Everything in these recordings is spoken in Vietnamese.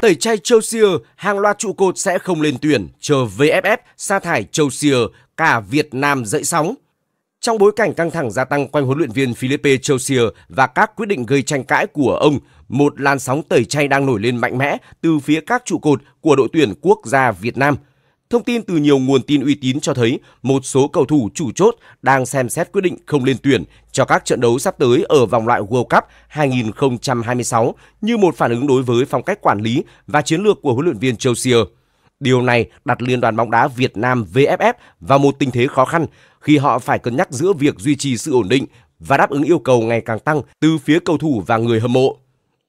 Tẩy chay Chelsea, hàng loạt trụ cột sẽ không lên tuyển, chờ VFF sa thải Chelsea, cả Việt Nam dậy sóng. Trong bối cảnh căng thẳng gia tăng quanh huấn luyện viên Philippe Chelsea và các quyết định gây tranh cãi của ông, một làn sóng tẩy chay đang nổi lên mạnh mẽ từ phía các trụ cột của đội tuyển quốc gia Việt Nam – Thông tin từ nhiều nguồn tin uy tín cho thấy một số cầu thủ chủ chốt đang xem xét quyết định không lên tuyển cho các trận đấu sắp tới ở vòng loại World Cup 2026 như một phản ứng đối với phong cách quản lý và chiến lược của huấn luyện viên Chelsea. Điều này đặt Liên đoàn bóng đá Việt Nam VFF vào một tình thế khó khăn khi họ phải cân nhắc giữa việc duy trì sự ổn định và đáp ứng yêu cầu ngày càng tăng từ phía cầu thủ và người hâm mộ.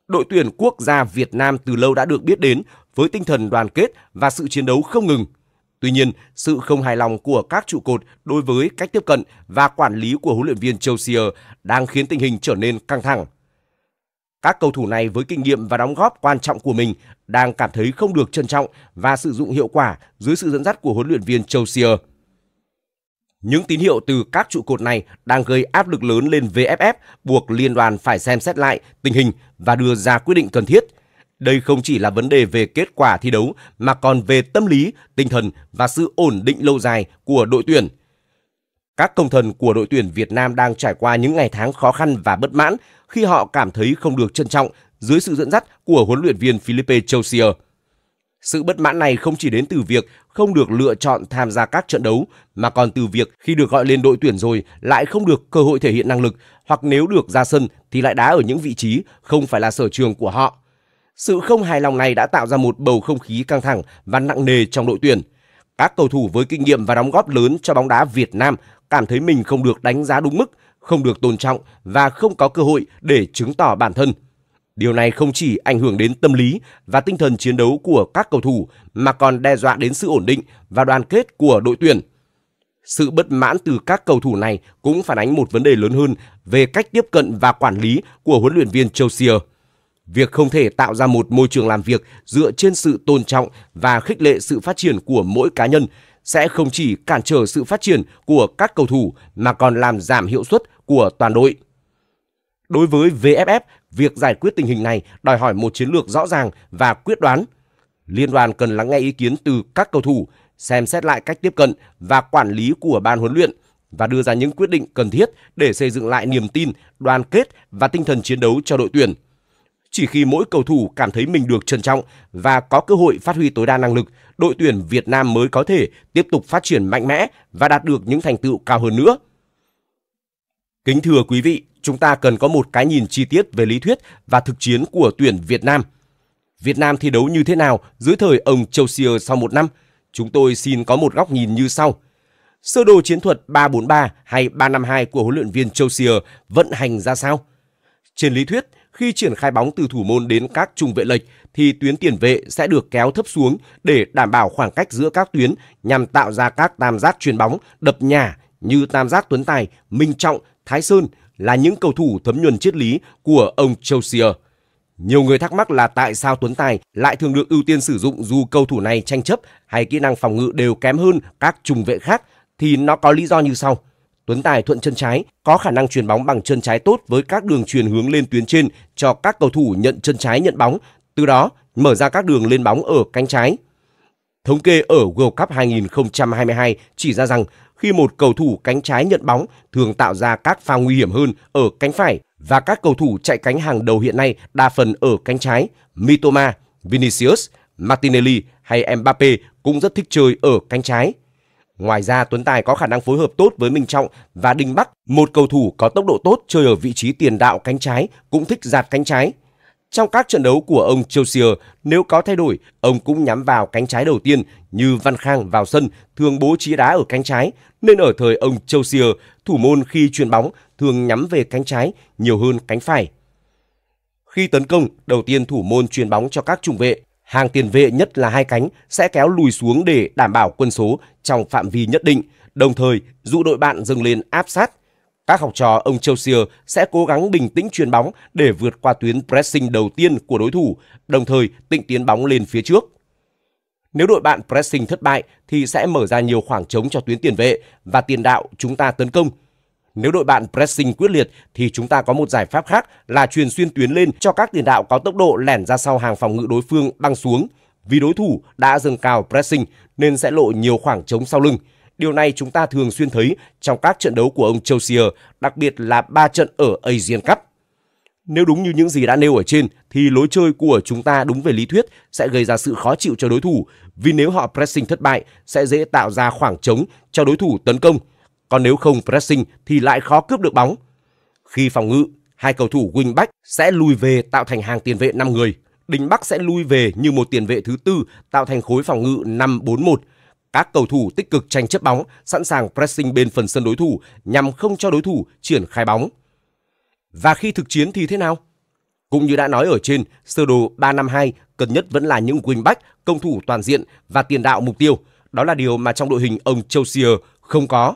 Đội tuyển quốc gia Việt Nam từ lâu đã được biết đến với tinh thần đoàn kết và sự chiến đấu không ngừng Tuy nhiên, sự không hài lòng của các trụ cột đối với cách tiếp cận và quản lý của huấn luyện viên Chelsea đang khiến tình hình trở nên căng thẳng. Các cầu thủ này với kinh nghiệm và đóng góp quan trọng của mình đang cảm thấy không được trân trọng và sử dụng hiệu quả dưới sự dẫn dắt của huấn luyện viên Chelsea. Những tín hiệu từ các trụ cột này đang gây áp lực lớn lên VFF, buộc liên đoàn phải xem xét lại tình hình và đưa ra quyết định cần thiết – đây không chỉ là vấn đề về kết quả thi đấu mà còn về tâm lý, tinh thần và sự ổn định lâu dài của đội tuyển. Các công thần của đội tuyển Việt Nam đang trải qua những ngày tháng khó khăn và bất mãn khi họ cảm thấy không được trân trọng dưới sự dẫn dắt của huấn luyện viên Philippe Chaussier. Sự bất mãn này không chỉ đến từ việc không được lựa chọn tham gia các trận đấu mà còn từ việc khi được gọi lên đội tuyển rồi lại không được cơ hội thể hiện năng lực hoặc nếu được ra sân thì lại đá ở những vị trí không phải là sở trường của họ. Sự không hài lòng này đã tạo ra một bầu không khí căng thẳng và nặng nề trong đội tuyển. Các cầu thủ với kinh nghiệm và đóng góp lớn cho bóng đá Việt Nam cảm thấy mình không được đánh giá đúng mức, không được tôn trọng và không có cơ hội để chứng tỏ bản thân. Điều này không chỉ ảnh hưởng đến tâm lý và tinh thần chiến đấu của các cầu thủ mà còn đe dọa đến sự ổn định và đoàn kết của đội tuyển. Sự bất mãn từ các cầu thủ này cũng phản ánh một vấn đề lớn hơn về cách tiếp cận và quản lý của huấn luyện viên Chelsea. Việc không thể tạo ra một môi trường làm việc dựa trên sự tôn trọng và khích lệ sự phát triển của mỗi cá nhân sẽ không chỉ cản trở sự phát triển của các cầu thủ mà còn làm giảm hiệu suất của toàn đội. Đối với VFF, việc giải quyết tình hình này đòi hỏi một chiến lược rõ ràng và quyết đoán. Liên đoàn cần lắng nghe ý kiến từ các cầu thủ, xem xét lại cách tiếp cận và quản lý của ban huấn luyện và đưa ra những quyết định cần thiết để xây dựng lại niềm tin, đoàn kết và tinh thần chiến đấu cho đội tuyển. Chỉ khi mỗi cầu thủ cảm thấy mình được trân trọng và có cơ hội phát huy tối đa năng lực, đội tuyển Việt Nam mới có thể tiếp tục phát triển mạnh mẽ và đạt được những thành tựu cao hơn nữa. Kính thưa quý vị, chúng ta cần có một cái nhìn chi tiết về lý thuyết và thực chiến của tuyển Việt Nam. Việt Nam thi đấu như thế nào dưới thời ông Châu Siêu sau một năm? Chúng tôi xin có một góc nhìn như sau. Sơ đồ chiến thuật 343 hay 352 của huấn luyện viên Châu Siêu vận hành ra sao? Trên lý thuyết, khi triển khai bóng từ thủ môn đến các trung vệ lệch thì tuyến tiền vệ sẽ được kéo thấp xuống để đảm bảo khoảng cách giữa các tuyến nhằm tạo ra các tam giác chuyền bóng đập nhà như tam giác Tuấn Tài, Minh Trọng, Thái Sơn là những cầu thủ thấm nhuần triết lý của ông Chelsea. Nhiều người thắc mắc là tại sao Tuấn Tài lại thường được ưu tiên sử dụng dù cầu thủ này tranh chấp hay kỹ năng phòng ngự đều kém hơn các trung vệ khác thì nó có lý do như sau. Tuấn Tài thuận chân trái có khả năng truyền bóng bằng chân trái tốt với các đường truyền hướng lên tuyến trên cho các cầu thủ nhận chân trái nhận bóng, từ đó mở ra các đường lên bóng ở cánh trái. Thống kê ở World Cup 2022 chỉ ra rằng khi một cầu thủ cánh trái nhận bóng thường tạo ra các pha nguy hiểm hơn ở cánh phải và các cầu thủ chạy cánh hàng đầu hiện nay đa phần ở cánh trái, Mitoma, Vinicius, Martinelli hay Mbappe cũng rất thích chơi ở cánh trái. Ngoài ra, Tuấn Tài có khả năng phối hợp tốt với Minh Trọng và Đinh Bắc, một cầu thủ có tốc độ tốt chơi ở vị trí tiền đạo cánh trái, cũng thích giạt cánh trái. Trong các trận đấu của ông Chelsea, nếu có thay đổi, ông cũng nhắm vào cánh trái đầu tiên như Văn Khang vào sân thường bố trí đá ở cánh trái, nên ở thời ông Chelsea, thủ môn khi chuyền bóng thường nhắm về cánh trái nhiều hơn cánh phải. Khi tấn công, đầu tiên thủ môn truyền bóng cho các trung vệ, Hàng tiền vệ nhất là hai cánh sẽ kéo lùi xuống để đảm bảo quân số trong phạm vi nhất định, đồng thời dụ đội bạn dâng lên áp sát. Các học trò ông Chelsea sẽ cố gắng bình tĩnh truyền bóng để vượt qua tuyến pressing đầu tiên của đối thủ, đồng thời tịnh tiến bóng lên phía trước. Nếu đội bạn pressing thất bại thì sẽ mở ra nhiều khoảng trống cho tuyến tiền vệ và tiền đạo chúng ta tấn công – nếu đội bạn pressing quyết liệt thì chúng ta có một giải pháp khác là truyền xuyên tuyến lên cho các tiền đạo có tốc độ lẻn ra sau hàng phòng ngự đối phương băng xuống. Vì đối thủ đã dâng cao pressing nên sẽ lộ nhiều khoảng trống sau lưng. Điều này chúng ta thường xuyên thấy trong các trận đấu của ông Chelsea, đặc biệt là 3 trận ở Asian Cup. Nếu đúng như những gì đã nêu ở trên thì lối chơi của chúng ta đúng về lý thuyết sẽ gây ra sự khó chịu cho đối thủ vì nếu họ pressing thất bại sẽ dễ tạo ra khoảng trống cho đối thủ tấn công còn nếu không pressing thì lại khó cướp được bóng. Khi phòng ngự, hai cầu thủ wingback sẽ lùi về tạo thành hàng tiền vệ 5 người. Đình Bắc sẽ lùi về như một tiền vệ thứ tư tạo thành khối phòng ngự 5-4-1. Các cầu thủ tích cực tranh chấp bóng, sẵn sàng pressing bên phần sân đối thủ nhằm không cho đối thủ triển khai bóng. Và khi thực chiến thì thế nào? Cũng như đã nói ở trên, sơ đồ 352 cần nhất vẫn là những wingback, công thủ toàn diện và tiền đạo mục tiêu. Đó là điều mà trong đội hình ông Chelsea không có.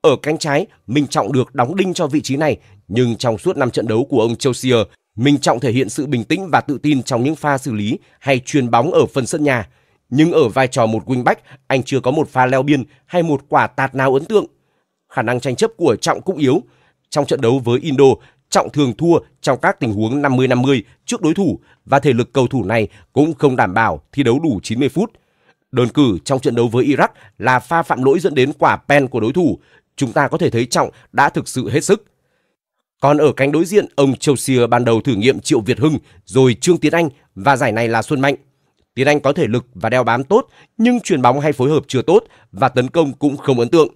Ở cánh trái, Minh Trọng được đóng đinh cho vị trí này, nhưng trong suốt năm trận đấu của ông Chelsea, Minh Trọng thể hiện sự bình tĩnh và tự tin trong những pha xử lý hay truyền bóng ở phần sân nhà. Nhưng ở vai trò một wingback, anh chưa có một pha leo biên hay một quả tạt nào ấn tượng. Khả năng tranh chấp của Trọng cũng yếu. Trong trận đấu với Indo, Trọng thường thua trong các tình huống 50-50 trước đối thủ và thể lực cầu thủ này cũng không đảm bảo thi đấu đủ 90 phút. Đơn cử trong trận đấu với Iraq là pha phạm lỗi dẫn đến quả pen của đối thủ, chúng ta có thể thấy Trọng đã thực sự hết sức. Còn ở cánh đối diện, ông Châu Sìa ban đầu thử nghiệm Triệu Việt Hưng, rồi Trương Tiến Anh và giải này là Xuân Mạnh. Tiến Anh có thể lực và đeo bám tốt, nhưng truyền bóng hay phối hợp chưa tốt và tấn công cũng không ấn tượng.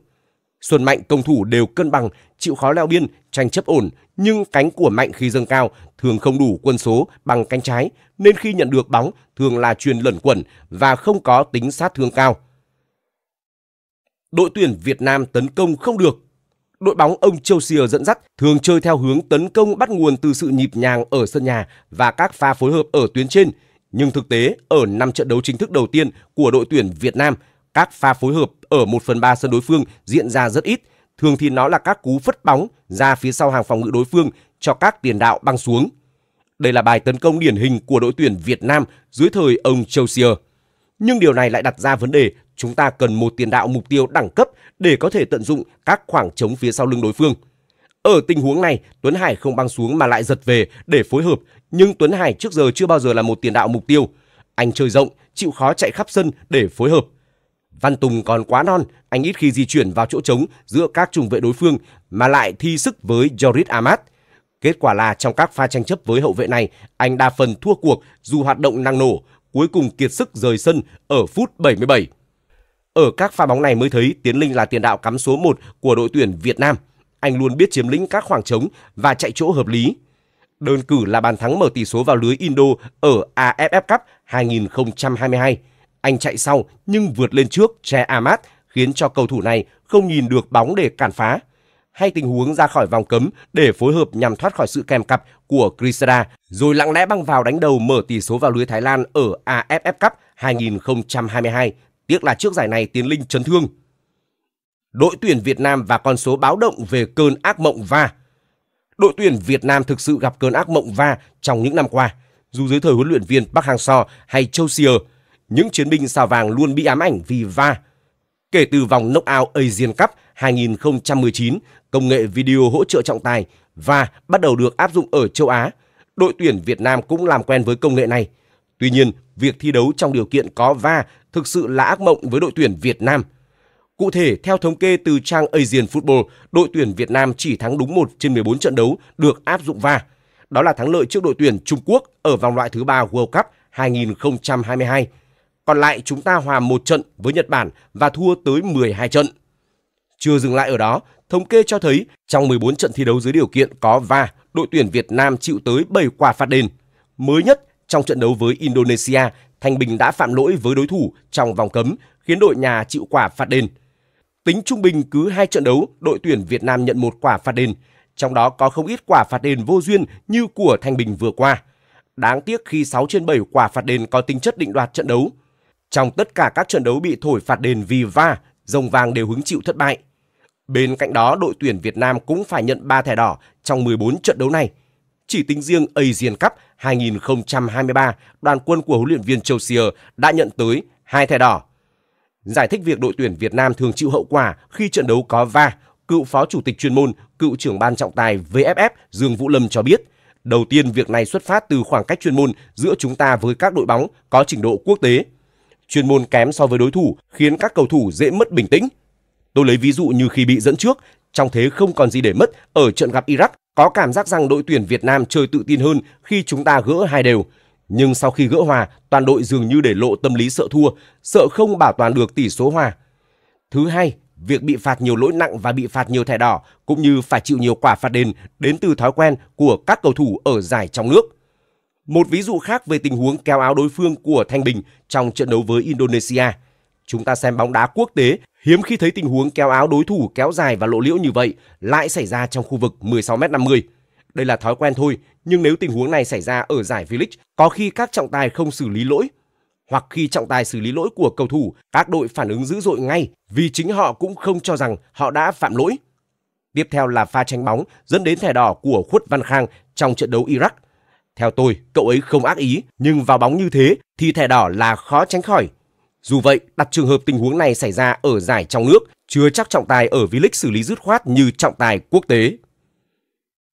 Xuân Mạnh công thủ đều cân bằng, chịu khó leo biên, tranh chấp ổn, nhưng cánh của Mạnh khi dâng cao thường không đủ quân số bằng cánh trái, nên khi nhận được bóng thường là truyền lẩn quẩn và không có tính sát thương cao đội tuyển Việt Nam tấn công không được. Đội bóng ông Châu Sìa dẫn dắt thường chơi theo hướng tấn công bắt nguồn từ sự nhịp nhàng ở sân nhà và các pha phối hợp ở tuyến trên. Nhưng thực tế, ở 5 trận đấu chính thức đầu tiên của đội tuyển Việt Nam, các pha phối hợp ở 1 phần 3 sân đối phương diễn ra rất ít. Thường thì nó là các cú phất bóng ra phía sau hàng phòng ngự đối phương cho các tiền đạo băng xuống. Đây là bài tấn công điển hình của đội tuyển Việt Nam dưới thời ông Châu Sier. Nhưng điều này lại đặt ra vấn đề chúng ta cần một tiền đạo mục tiêu đẳng cấp để có thể tận dụng các khoảng trống phía sau lưng đối phương. Ở tình huống này, Tuấn Hải không băng xuống mà lại giật về để phối hợp, nhưng Tuấn Hải trước giờ chưa bao giờ là một tiền đạo mục tiêu. Anh chơi rộng, chịu khó chạy khắp sân để phối hợp. Văn Tùng còn quá non, anh ít khi di chuyển vào chỗ trống giữa các trung vệ đối phương mà lại thi sức với Jorit Amat. Kết quả là trong các pha tranh chấp với hậu vệ này, anh đa phần thua cuộc dù hoạt động năng nổ, cuối cùng kiệt sức rời sân ở phút 77. Ở các pha bóng này mới thấy Tiến Linh là tiền đạo cắm số 1 của đội tuyển Việt Nam. Anh luôn biết chiếm lĩnh các khoảng trống và chạy chỗ hợp lý. Đơn cử là bàn thắng mở tỷ số vào lưới Indo ở AFF Cup 2022. Anh chạy sau nhưng vượt lên trước Che Amat khiến cho cầu thủ này không nhìn được bóng để cản phá hay tình huống ra khỏi vòng cấm để phối hợp nhằm thoát khỏi sự kèm cặp của Cristera, rồi lặng lẽ băng vào đánh đầu mở tỷ số vào lưới Thái Lan ở AFF Cup 2022. Tiếc là trước giải này Tiến Linh chấn thương. Đội tuyển Việt Nam và con số báo động về cơn ác mộng va. Đội tuyển Việt Nam thực sự gặp cơn ác mộng va trong những năm qua. Dù dưới thời huấn luyện viên Park Hang-seo hay Châu Sier, những chiến binh sao vàng luôn bị ám ảnh vì va. Kể từ vòng knockout Asian Cup 2019, công nghệ video hỗ trợ trọng tài và bắt đầu được áp dụng ở châu Á. Đội tuyển Việt Nam cũng làm quen với công nghệ này. Tuy nhiên, việc thi đấu trong điều kiện có va thực sự là ác mộng với đội tuyển Việt Nam. Cụ thể, theo thống kê từ trang Asian Football, đội tuyển Việt Nam chỉ thắng đúng 1 trên 14 trận đấu được áp dụng va. Đó là thắng lợi trước đội tuyển Trung Quốc ở vòng loại thứ ba World Cup 2022. Còn lại chúng ta hòa một trận với Nhật Bản và thua tới 12 trận. Chưa dừng lại ở đó, thống kê cho thấy trong 14 trận thi đấu dưới điều kiện có va, đội tuyển Việt Nam chịu tới 7 quả phạt đền. Mới nhất, trong trận đấu với Indonesia, Thanh Bình đã phạm lỗi với đối thủ trong vòng cấm, khiến đội nhà chịu quả phạt đền. Tính trung bình cứ hai trận đấu, đội tuyển Việt Nam nhận một quả phạt đền, trong đó có không ít quả phạt đền vô duyên như của Thanh Bình vừa qua. Đáng tiếc khi 6 trên 7 quả phạt đền có tính chất định đoạt trận đấu. Trong tất cả các trận đấu bị thổi phạt đền vì va, rồng vàng đều hứng chịu thất bại. Bên cạnh đó, đội tuyển Việt Nam cũng phải nhận 3 thẻ đỏ trong 14 trận đấu này. Chỉ tính riêng Asian Cup 2023, đoàn quân của huấn luyện viên Châu Sier đã nhận tới hai thẻ đỏ. Giải thích việc đội tuyển Việt Nam thường chịu hậu quả khi trận đấu có va, cựu phó chủ tịch chuyên môn, cựu trưởng ban trọng tài VFF Dương Vũ Lâm cho biết, đầu tiên việc này xuất phát từ khoảng cách chuyên môn giữa chúng ta với các đội bóng có trình độ quốc tế. Chuyên môn kém so với đối thủ khiến các cầu thủ dễ mất bình tĩnh, Tôi lấy ví dụ như khi bị dẫn trước, trong thế không còn gì để mất, ở trận gặp Iraq có cảm giác rằng đội tuyển Việt Nam chơi tự tin hơn khi chúng ta gỡ hai đều. Nhưng sau khi gỡ hòa, toàn đội dường như để lộ tâm lý sợ thua, sợ không bảo toàn được tỷ số hòa. Thứ hai, việc bị phạt nhiều lỗi nặng và bị phạt nhiều thẻ đỏ cũng như phải chịu nhiều quả phạt đền đến từ thói quen của các cầu thủ ở giải trong nước. Một ví dụ khác về tình huống kéo áo đối phương của Thanh Bình trong trận đấu với Indonesia – Chúng ta xem bóng đá quốc tế, hiếm khi thấy tình huống kéo áo đối thủ kéo dài và lộ liễu như vậy lại xảy ra trong khu vực 16m50. Đây là thói quen thôi, nhưng nếu tình huống này xảy ra ở giải V-League, có khi các trọng tài không xử lý lỗi hoặc khi trọng tài xử lý lỗi của cầu thủ, các đội phản ứng dữ dội ngay vì chính họ cũng không cho rằng họ đã phạm lỗi. Tiếp theo là pha tranh bóng dẫn đến thẻ đỏ của Khuất Văn Khang trong trận đấu Iraq. Theo tôi, cậu ấy không ác ý, nhưng vào bóng như thế thì thẻ đỏ là khó tránh khỏi. Dù vậy, đặt trường hợp tình huống này xảy ra ở giải trong nước, chưa chắc trọng tài ở V-League xử lý dứt khoát như trọng tài quốc tế.